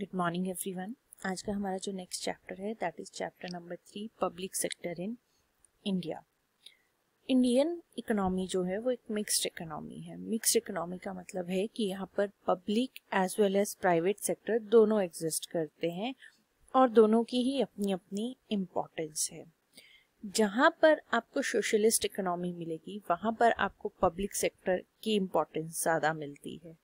good morning everyone आज का हमारा जो नेक्स्ट चैप्टर है that is chapter number three public sector in India Indian economy जो है वो एक मिक्स्ड इकोनॉमी है मिक्स्ड इकोनॉमी का मतलब है कि यहाँ पर public as well as private sector दोनों एग्जिस्ट करते हैं और दोनों की ही अपनी अपनी इम्पोर्टेंस है जहाँ पर आपको सोशलिस्ट इकोनॉमी मिलेगी वहाँ पर आपको पब्लिक सेक्टर की इम्पोर्टेंस ज़्यादा मिलती है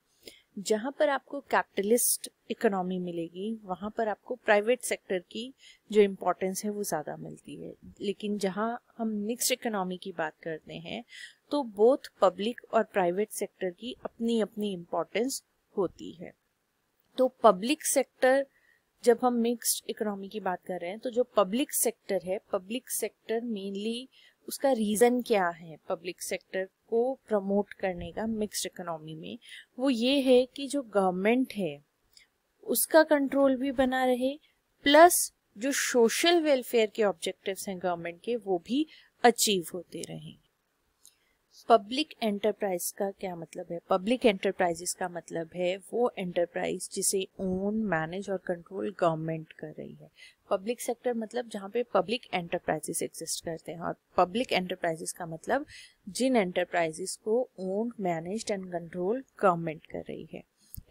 जहाँ पर आपको कैपिटलिस्ट इकोनॉमी मिलेगी वहां पर आपको प्राइवेट सेक्टर की जो इम्पोर्टेंस है वो ज़्यादा मिलती है लेकिन जहाँ हम मिक्स्ड इकोनॉमी की बात करते हैं तो बोथ पब्लिक और प्राइवेट सेक्टर की अपनी अपनी इम्पोर्टेंस होती है तो पब्लिक सेक्टर जब हम मिक्स्ड इकोनॉमी की बात कर रहे हैं तो जो पब्लिक सेक्टर है पब्लिक सेक्टर मेनली उसका रीज़न क्या है पब्लिक सेक्टर को प्रमोट करने का मिक्स्ड इकोनॉमी में वो ये है कि जो गवर्नमेंट है उसका कंट्रोल भी बना रहे प्लस जो सोशल वेलफेयर के ऑब्जेक्टिव्स हैं गवर्नमेंट के वो भी अचीव होते रहें पब्लिक एंटरप्राइज का क्या मतलब है पब्लिक एंटरप्राइजेस का मतलब है वो एंटरप्राइज जिसे ओन मैनेज और कंट्रोल गवर्नमेंट कर रही है पब्लिक सेक्टर मतलब जहाँ पे पब्लिक एंटरप्राइजेस एग्जिस्ट करते हैं और पब्लिक एंटरप्राइजेस का मतलब जिन एंटरप्राइजेस को own manage and control government कर रही है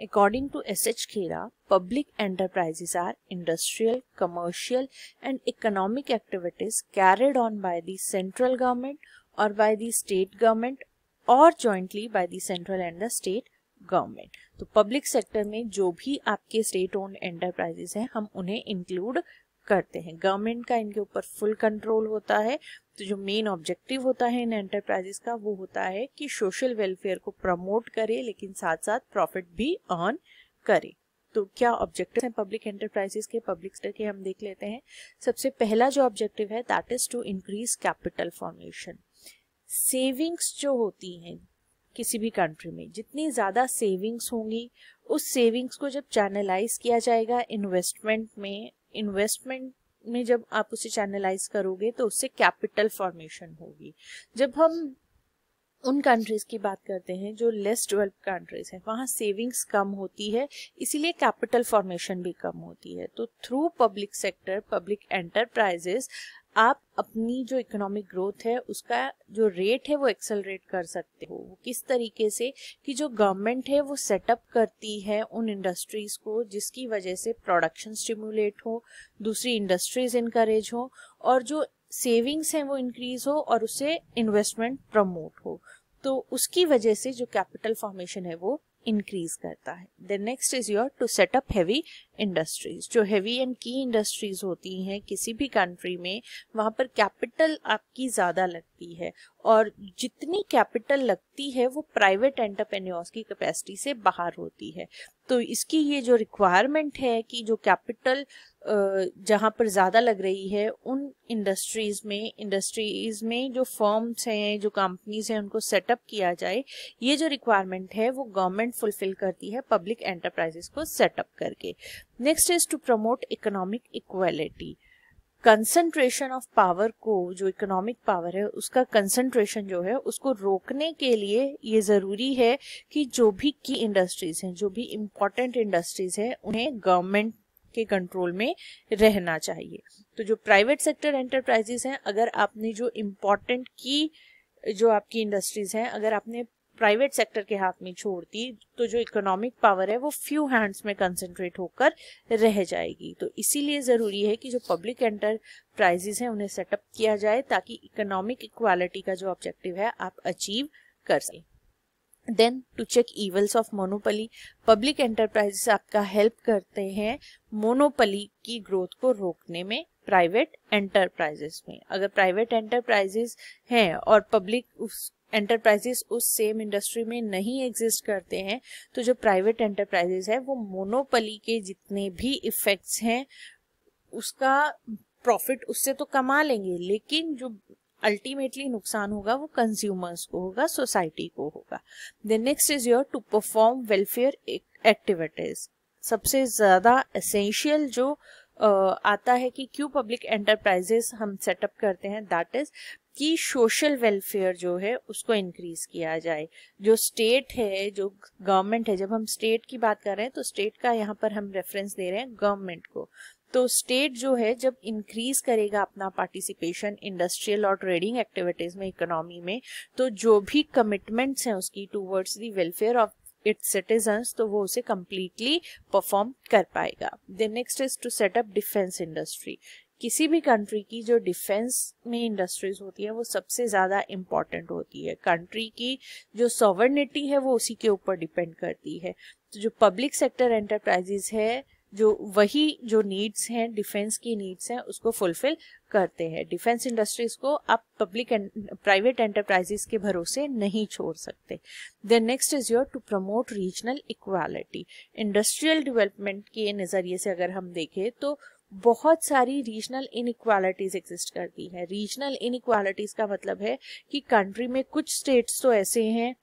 according to S H Khera public enterprises are industrial commercial and economic activities carried on the central government और by the state government or jointly by the central and the state government तो public sector में जो भी आपके state own enterprises हैं हम उन्हें include करते हैं गवर्नमेंट का इनके ऊपर फुल कंट्रोल होता है तो जो मेन ऑब्जेक्टिव होता है इन एंटरप्राइजेस का वो होता है कि सोशल वेलफेयर को प्रमोट करे लेकिन साथ साथ प्रॉफिट भी अर्न करे तो क्या ऑब्जेक्टिव हैं पब्लिक एंटरप्राइजेस के पब्लिक सेक्टर के हम देख लेते हैं सबसे पहला जो ऑब्जेक्टिव है that is to increase capital formation savings जो होती हैं किसी भी कंट्री में जितनी ज़्यादा सेविंग्स होंगी उस सेविंग्स को जब चैनलाइज किया जाएगा इन्वेस्टमेंट में इन्वेस्टमेंट में जब आप उसे चैनलाइज करोगे तो उससे कैपिटल फॉर्मेशन होगी जब हम उन कंट्रीज की बात करते हैं जो लेस डेवलप कंट्रीज हैं वहाँ सेविंग्स कम होती है इसीलिए कैपिटल फॉर्मेशन भी कम होती है तो through public sector public enterprises आप अपनी जो इकोनॉमिक ग्रोथ है उसका जो रेट है वो एक्सेलरेट कर सकते हो वो किस तरीके से कि जो गवर्नमेंट है वो सेटअप करती है उन इंडस्ट्रीज को जिसकी वजह से प्रोडक्शन स्टिमुलेट हो दूसरी इंडस्ट्रीज इनकरेज हो और जो सेविंग्स हैं वो इंक्रीज हो और उसे इन्वेस्टमेंट प्रमोट हो तो उसकी वजह से जो कैपिटल फॉर्मेशन है वो इंक्रीज करता है then next is your to set up heavy industries जो हैवी एंड की इंडस्ट्रीज होती हैं किसी भी कंट्री में वहाँ पर कैपिटल आपकी ज़्यादा लगती है और जितनी कैपिटल लगती है वो प्राइवेट एंटरप्रेन्योर्स की कैपेसिटी से बाहर होती है तो इसकी ये जो रिक्वायरमेंट है कि जो कैपिटल जहाँ पर ज़्यादा लग रही है उन इंडस्ट्रीज़ में इंडस्ट्रीज़ में जो फॉर्म्स हैं जो कंपनीज हैं उनको सेटअप किया जाए ये जो रिक्वायरमेंट है वो गवर्नमेंट फुलफिल करती है पब्लिक एंटरप्राइजेस को सेटअप करके next is to promote economic equality concentration of power को जो इकोनॉमिक पावर है उसका कंसंट्रेशन जो है उसको रोकने के लिए ये ज़रूरी है कि जो भी की इंडस्ट्रीज हैं जो भी इम्पोर्टेंट इंडस्ट्रीज हैं उन्हें गवर्नमेंट के कंट्रोल में रहना चाहिए तो जो प्राइवेट सेक्टर एंटरप्राइजेस हैं अगर आपने जो इम्पोर्टेंट की जो आपकी इंडस्ट्रीज हैं अगर आपने प्राइवेट सेक्टर के हाथ में छोड़ दी तो जो इकोनॉमिक पावर है वो फ्यू हैंड्स में कंसंट्रेट होकर रह जाएगी तो इसीलिए ज़रूरी है कि जो पब्लिक एंटरप्राइजेस हैं उन्हें सेटअप किया जाए ताकि इकोनॉमिक इक्वालिटी का जो ऑब्जेक्टिव है आप अचीव कर सकें then to check evils of monopoly public enterprises आपका हेल्प करते हैं मोनोपली की ग्रोथ को रोकने में प्राइवेट एंटरप्राइजेस में अगर प्राइवेट एंटरप्राइजेस हैं और पब्लिक उस एंटरप्राइजेस उस सेम इंडस्ट्री में नहीं एग्जिस्ट करते हैं तो जो प्राइवेट एंटरप्राइजेस है वो मोनोपली के जितने भी इफेक्ट्स हैं उसका प्रॉफिट उससे तो कमा लेंगे लेकिन जो अल्टीमेटली नुकसान होगा वो कंज्यूमर्स को होगा सोसाइटी को होगा then next is your to perform welfare activities सबसे ज़्यादा एसेंशियल जो uh, आता है कि क्यों पब्लिक एंटरप्राइजेस हम सेटअप करते हैं दैट इज कि सोशल वेलफेयर जो है उसको इंक्रीज किया जाए जो स्टेट है जो गवर्नमेंट है जब हम स्टेट की बात कर रहे हैं तो स्टेट का यहाँ पर हम रेफरेंस दे रहे हैं गवर्नमेंट को तो स्टेट जो है जब इंक्रीज करेगा अपना पार्टिसिपेशन इंडस्ट्रियल और ट्रेडिंग एक्टिविटीज में इकोनॉमी में तो जो भी कमिटमेंट्स हैं उसकी towards the welfare of its citizen तो वो उसे कम्प्लीटली परफॉर्म कर पाएगा the next is to set up defence industry किसी भी कंट्री की जो डिफेंस में इंडस्ट्रीज होती है वो सबसे ज़्यादा इम्पॉर्टेंट होती है कंट्री की जो सॉवर्निटी है वो उसी के ऊपर डिपेंड करती है तो जो पब्लिक सेक्टर एंटरप्राइजेस है जो वही जो नीड्स हैं डिफेंस की नीड्स हैं उसको फुलफिल करते हैं डिफेंस इंडस्ट्रीज को आप पब्लिक एंड प्राइवेट एंटरप्राइजेस के भरोसे नहीं छोड़ सकते then next is your to promote regional equality industrial development के नज़रिए से अगर हम देखें तो बहुत सारी रीजनल इनक्वालिटीज एग्जिस्ट करती है रीजनल इनक्वालिटीज का मतलब है कि कंट्री में कुछ स्टेट्स तो ऐसे हैं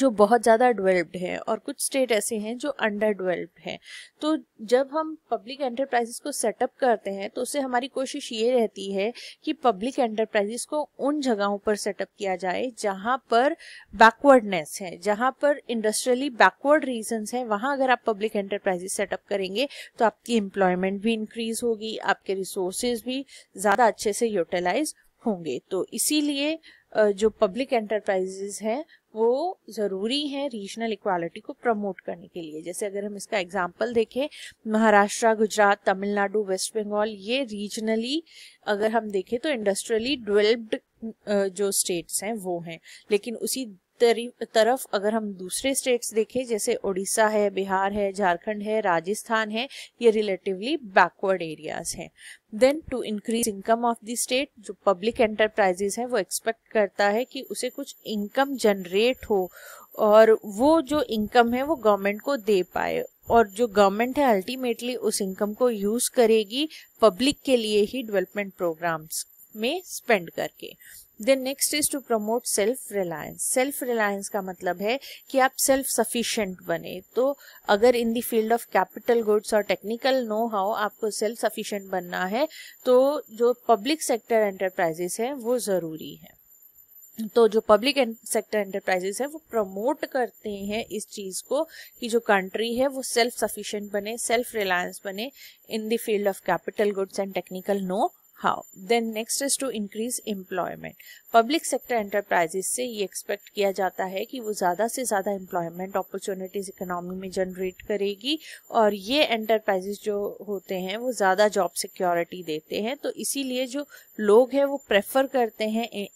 जो बहुत ज़्यादा डेवलप्ड है और कुछ स्टेट ऐसे हैं जो अंडर डेवलप्ड हैं तो जब हम पब्लिक एंटरप्राइजेस को सेटअप करते हैं तो उससे हमारी कोशिश ये रहती है कि पब्लिक एंटरप्राइजेस को उन जगहों पर सेटअप किया जाए जहाँ पर बैकवर्डनेस है जहाँ पर इंडस्ट्रियली बैकवर्ड रीजन्स हैं वहाँ अगर आप पब्लिक एंटरप्राइजेस सेटअप करेंगे तो आपकी एम्प्लॉयमेंट भी इंक्रीज होगी आपके रिसोर्सेज भी ज़्यादा अच्छे से यूटिलाइज होंगे तो इसीलिए जो पब्लिक एंटरप्राइजेस हैं वो ज़रूरी है रीजनल इक्वालिटी को प्रमोट करने के लिए जैसे अगर हम इसका एग्जाम्पल देखें महाराष्ट्र गुजरात तमिलनाडु वेस्ट बंगाल ये रीजनली अगर हम देखें तो इंडस्ट्रियली डेवलप्ड जो स्टेट्स हैं वो हैं लेकिन उसी तरफ अगर हम दूसरे स्टेट्स देखें जैसे उड़ीसा है बिहार है झारखंड है राजस्थान है ये रिलेटिवली बैकवर्ड एरियाज हैं then to increase income of the state जो पब्लिक एंटरप्राइजेज है वो एक्सपेक्ट करता है कि उसे कुछ इनकम जनरेट हो और वो जो इनकम है वो गवर्नमेंट को दे पाए और जो गवर्नमेंट है अल्टीमेटली उस इनकम को यूज करेगी पब्लिक के लिए ही डेवलपमेंट प्रोग्राम्स में स्पेंड करके then next is to promote self reliance self reliance का मतलब है कि आप सेल्फ सफिशियंट बने तो अगर in the field of capital goods और टेक्निकल नो हाउ आपको सेल्फ सफिशियंट बनना है तो जो पब्लिक सेक्टर एंटरप्राइजेस है वो ज़रूरी है तो जो पब्लिक सेक्टर एंटरप्राइजेस है वो प्रमोट करते हैं इस चीज़ को कि जो कंट्री है वो सेल्फ सफिशिएंट बने सेल्फ रिलायंस बने in the field of capital goods and technical know how then next is to increase employment public sector enterprises से ये एक्सपेक्ट किया जाता है कि वो ज़्यादा से ज़्यादा एम्प्लॉयमेंट अपॉर्चुनिटीज इकोनॉमी में जनरेट करेगी और ये एंटरप्राइजेस जो होते हैं वो ज़्यादा जॉब सिक्योरिटी देते हैं तो इसीलिए जो लोग हैं वो प्रेफर करते हैं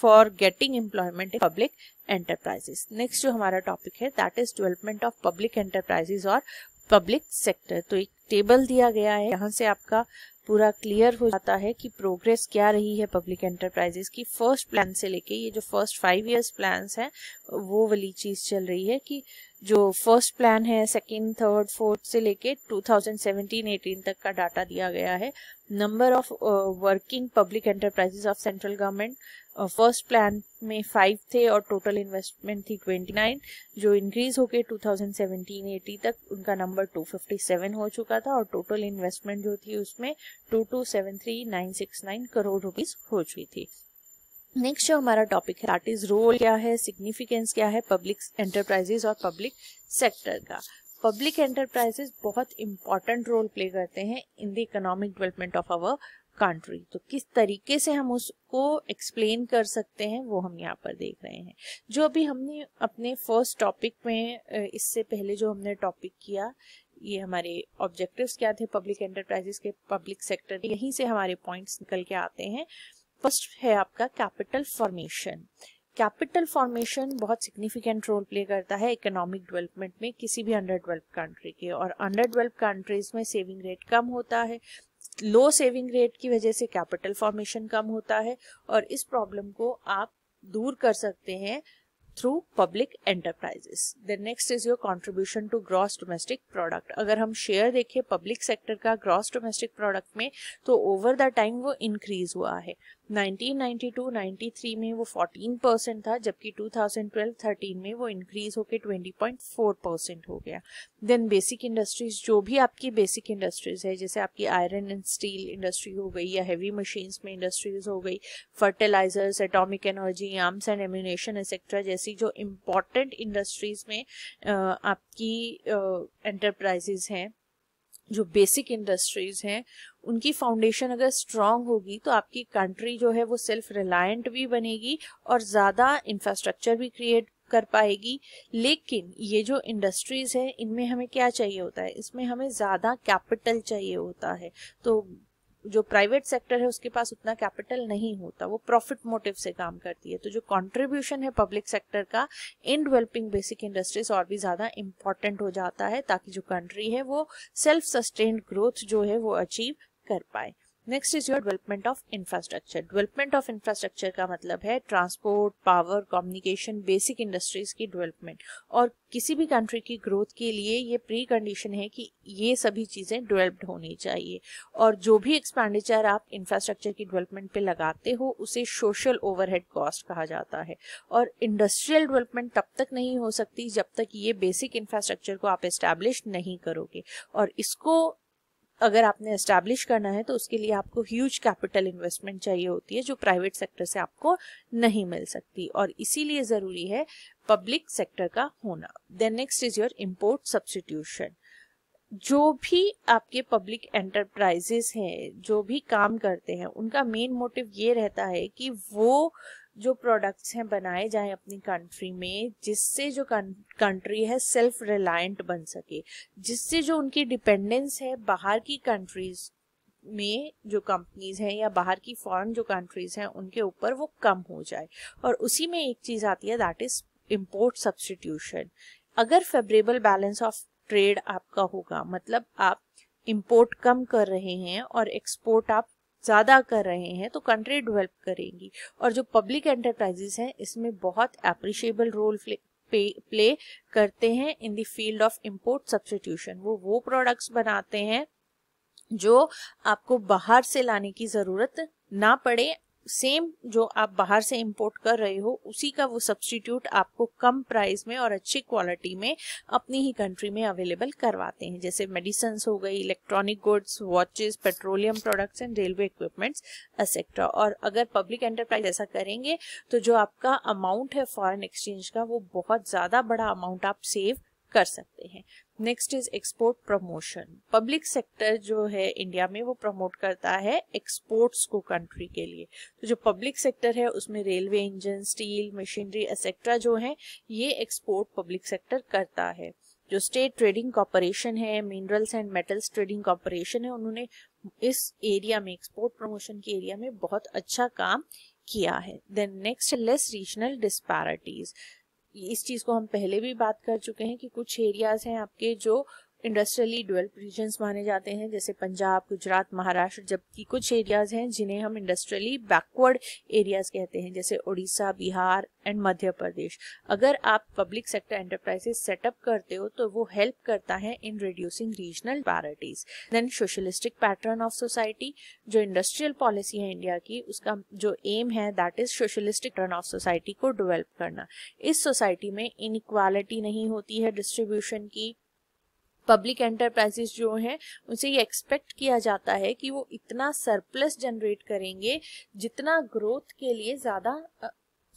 for getting employment public enterprises next जो हमारा टॉपिक है that is development of public enterprises और पब्लिक सेक्टर तो एक टेबल दिया गया है यहाँ से आपका पूरा क्लियर हो जाता है कि प्रोग्रेस क्या रही है पब्लिक एंटरप्राइजेस की फर्स्ट प्लान से लेके ये जो फर्स्ट फाइव इयर्स प्लान्स हैं वो वाली चीज़ चल रही है कि जो फर्स्ट प्लान है सेकेंड थर्ड फोर्थ से लेके 2017-18 तक का डाटा दिया गया है number of working public enterprises of central government first plan में फाइव थे और टोटल इन्वेस्टमेंट थी 29 जो इंक्रीज होके 2017-18 तक उनका नंबर 257 हो चुका था और टोटल इन्वेस्टमेंट जो थी उसमें टू करोड़ रुपीज हो चुकी थी नेक्स्ट जो हमारा टॉपिक है दैट इज रोल क्या है सिग्निफिकेंस क्या है पब्लिक एंटरप्राइजेस और पब्लिक सेक्टर का पब्लिक एंटरप्राइजेस बहुत इंपॉर्टेंट रोल प्ले करते हैं in the economic development of our country तो किस तरीके से हम उसको एक्सप्लेन कर सकते हैं वो हम यहाँ पर देख रहे हैं जो अभी हमने अपने फर्स्ट टॉपिक में इससे पहले जो हमने टॉपिक किया ये हमारे ऑब्जेक्टिव्स क्या थे पब्लिक एंटरप्राइजेस के पब्लिक सेक्टर यहीं से हमारे पॉइंट्स निकल के आते हैं फर्स्ट है आपका कैपिटल फॉर्मेशन कैपिटल फॉर्मेशन बहुत सिग्निफिकेंट रोल प्ले करता है इकोनॉमिक डेवलपमेंट में किसी भी अंडर डेवलप कंट्री के और अंडर डेवलप कंट्रीज में सेविंग रेट कम होता है लो सेविंग रेट की वजह से कैपिटल फॉर्मेशन कम होता है और इस प्रॉब्लम को आप दूर कर सकते हैं through public enterprises the next is your contribution to gross domestic product अगर हम शेयर देखें पब्लिक सेक्टर का ग्रॉस डोमेस्टिक प्रोडक्ट में तो ओवर द टाइम वो इंक्रीज हुआ है 1992-93 में वो 14 परसेंट था जबकि 2012-13 में वो इंक्रीज होकर 20.4 परसेंट हो गया देन बेसिक इंडस्ट्रीज जो भी आपकी बेसिक इंडस्ट्रीज है जैसे आपकी आयरन एंड स्टील इंडस्ट्री हो गई या हेवी मशीन्स में इंडस्ट्रीज हो गई fertilisers atomic energy arms and ammunition etcetera जैसी जो इम्पोर्टेंट इंडस्ट्रीज में आपकी एंटरप्राइजेज हैं जो बेसिक इंडस्ट्रीज हैं उनकी फाउंडेशन अगर स्ट्रांग होगी तो आपकी कंट्री जो है वो सेल्फ रिलायंट भी बनेगी और ज़्यादा इंफ्रास्ट्रक्चर भी क्रिएट कर पाएगी लेकिन ये जो इंडस्ट्रीज है इनमें हमें क्या चाहिए होता है इसमें हमें ज़्यादा कैपिटल चाहिए होता है तो जो प्राइवेट सेक्टर है उसके पास उतना कैपिटल नहीं होता वो प्रॉफिट मोटिव से काम करती है तो जो कंट्रीब्यूशन है पब्लिक सेक्टर का इन डेवलपिंग बेसिक इंडस्ट्रीज और भी ज़्यादा इम्पोर्टेंट हो जाता है ताकि जो कंट्री है वो सेल्फ सस्टेन्ड ग्रोथ जो है वो अचीव कर पाए next is your development of infrastructure development of infrastructure का मतलब है transport power communication basic industries की डेवलपमेंट और किसी भी कंट्री की ग्रोथ के लिए ये प्री कंडीशन है कि ये सभी चीज़ें डेवलप्ड होनी चाहिए और जो भी एक्सपेंडिचर आप इंफ्रास्ट्रक्चर की डेवलपमेंट पे लगाते हो उसे सोशल ओवरहेड कॉस्ट कहा जाता है और इंडस्ट्रियल डेवलपमेंट तब तक नहीं हो सकती जब तक ये बेसिक इंफ्रास्ट्रक्चर को आप इस्टेब्लिश नहीं करोगे और इसको अगर आपने एस्टेब्लिश करना है तो उसके लिए आपको ह्यूज कैपिटल इन्वेस्टमेंट चाहिए होती है जो प्राइवेट सेक्टर से आपको नहीं मिल सकती और इसीलिए ज़रूरी है पब्लिक सेक्टर का होना then next is your import substitution जो भी आपके पब्लिक एंटरप्राइजेस हैं जो भी काम करते हैं उनका मेन मोटिव ये रहता है कि वो जो प्रोडक्ट्स हैं बनाए जाएं अपनी कंट्री में जिससे जो कंट्री है सेल्फ रिलायंट बन सके जिससे जो उनकी डिपेंडेंस है बाहर की कंट्रीज में जो कंपनीज हैं या बाहर की फॉरेन जो कंट्रीज हैं उनके ऊपर वो कम हो जाए और उसी में एक चीज़ आती है दैट इज़ इम्पोर्ट सब्सटीट्यूशन अगर फेवरेबल बैलेंस ऑफ ट्रेड आपका होगा मतलब आप इम्पोर्ट कम कर रहे हैं और एक्सपोर्ट आप ज़्यादा कर रहे हैं तो कंट्री डेवलप करेंगी और जो पब्लिक एंटरप्राइजेस हैं इसमें बहुत अप्रिशिएबल रोल प्ले करते हैं in the field of import substitution वो वो प्रोडक्ट्स बनाते हैं जो आपको बाहर से लाने की ज़रूरत ना पड़े सेम जो आप बाहर से इंपोर्ट कर रहे हो उसी का वो सब्सटीट्यूट आपको कम प्राइस में और अच्छी क्वालिटी में अपनी ही कंट्री में अवेलेबल करवाते हैं जैसे मेडिसन्स हो गई electronic goods watches petroleum products and railway equipments etcetera और अगर पब्लिक एंटरप्राइज ऐसा करेंगे तो जो आपका अमाउंट है फॉरेन एक्सचेंज का वो बहुत ज़्यादा बड़ा अमाउंट आप सेव कर सकते हैं next is export promotion public sector जो है इंडिया में वो प्रमोट करता है एक्सपोर्ट्स को कंट्री के लिए तो जो पब्लिक सेक्टर है उसमें railway engine steel machinery etcetera जो है ये एक्सपोर्ट पब्लिक सेक्टर करता है जो स्टेट ट्रेडिंग कॉरपोरेशन है minerals and metals trading corporation है उन्होंने इस एरिया में एक्सपोर्ट प्रमोशन के एरिया में बहुत अच्छा काम किया है then next less regional disparities इस चीज़ को हम पहले भी बात कर चुके हैं कि कुछ एरियाज़ हैं आपके जो इंडस्ट्रियली डेवलप रीजन्स माने जाते हैं जैसे पंजाब गुजरात महाराष्ट्र जबकि कुछ एरियाज हैं जिन्हें हम इंडस्ट्रियली बैकवर्ड एरियाज कहते हैं जैसे उड़ीसा बिहार एंड मध्य प्रदेश अगर आप पब्लिक सेक्टर एंटरप्राइजेस सेटअप करते हो तो वो हेल्प करता है in reducing regional parities then socialistic pattern of society जो इंडस्ट्रियल पॉलिसी है इंडिया की उसका जो एम है that is socialistic pattern of society को डिवेल्प करना इस सोसाइटी में इनक्वालिटी नहीं होती है डिस्ट्रीब्यूशन की पब्लिक एंटरप्राइजेस जो हैं उनसे ये एक्सपेक्ट किया जाता है कि वो इतना सरप्लस जनरेट करेंगे जितना ग्रोथ के लिए ज़्यादा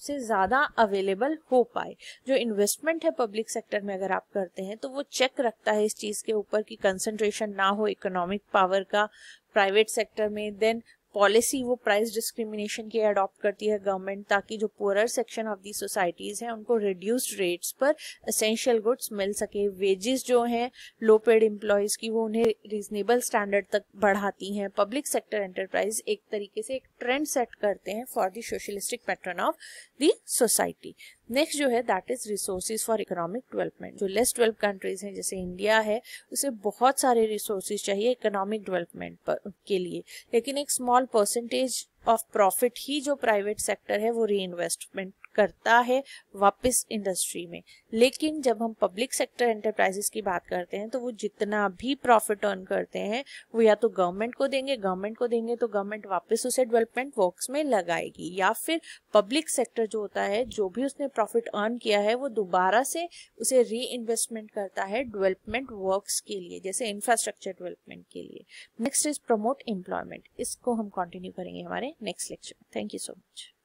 से ज़्यादा अवेलेबल हो पाए जो इन्वेस्टमेंट है पब्लिक सेक्टर में अगर आप करते हैं तो वो चेक रखता है इस चीज़ के ऊपर कि कंसंट्रेशन ना हो इकोनॉमिक पावर का प्राइवेट सेक्टर में देन पॉलिसी वो प्राइस डिस्क्रिमिनेशन की अडॉप्ट करती है गवर्नमेंट ताकि जो poor section of the societies हैं उनको रिड्यूस्ड रेट्स पर असेंशियल गुड्स मिल सके वेजेस जो हैं लो पेड एम्प्लॉयज़ की वो उन्हें रीजनेबल स्टैंडर्ड तक बढ़ाती हैं पब्लिक सेक्टर एंटरप्राइज एक तरीके से एक ट्रेंड सेट करते हैं for the socialistic pattern of the society next जो है that is resources for economic development जो लेस डेवलप कंट्रीज हैं जैसे इंडिया है उसे बहुत सारे रिसोर्सिस चाहिए इकोनॉमिक डेवलपमेंट के लिए लेकिन एक स्मॉल परसेंटेज ऑफ प्रॉफिट ही जो प्राइवेट सेक्टर है वो री इन्वेस्टमेंट करता है वापस इंडस्ट्री में लेकिन जब हम पब्लिक सेक्टर एंटरप्राइजेस की बात करते हैं तो वो जितना भी प्रॉफिट अर्न करते हैं वो या तो गवर्नमेंट को देंगे गवर्नमेंट को देंगे तो गवर्नमेंट वापस उसे डेवलपमेंट वर्क्स में लगाएगी या फिर पब्लिक सेक्टर जो होता है जो भी उसने प्रॉफिट अर्न किया है वो दोबारा से उसे री इन्वेस्टमेंट करता है डेवलपमेंट वर्क्स के लिए जैसे इंफ्रास्ट्रक्चर डेवलपमेंट के लिए नेक्स्ट इज प्रमोट एम्प्लॉयमेंट इसको हम कंटिन्यू करेंगे हमारे next lecture thank you so much